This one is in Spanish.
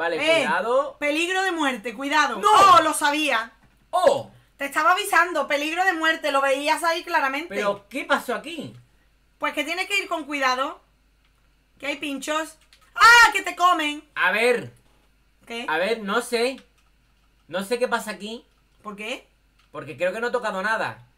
Vale, eh, cuidado. Peligro de muerte, cuidado. ¡No! Oh, lo sabía. ¡Oh! Te estaba avisando, peligro de muerte, lo veías ahí claramente. ¿Pero qué pasó aquí? Pues que tienes que ir con cuidado. Que hay pinchos. ¡Ah! Que te comen. A ver, ¿Qué? a ver, no sé. No sé qué pasa aquí. ¿Por qué? Porque creo que no he tocado nada.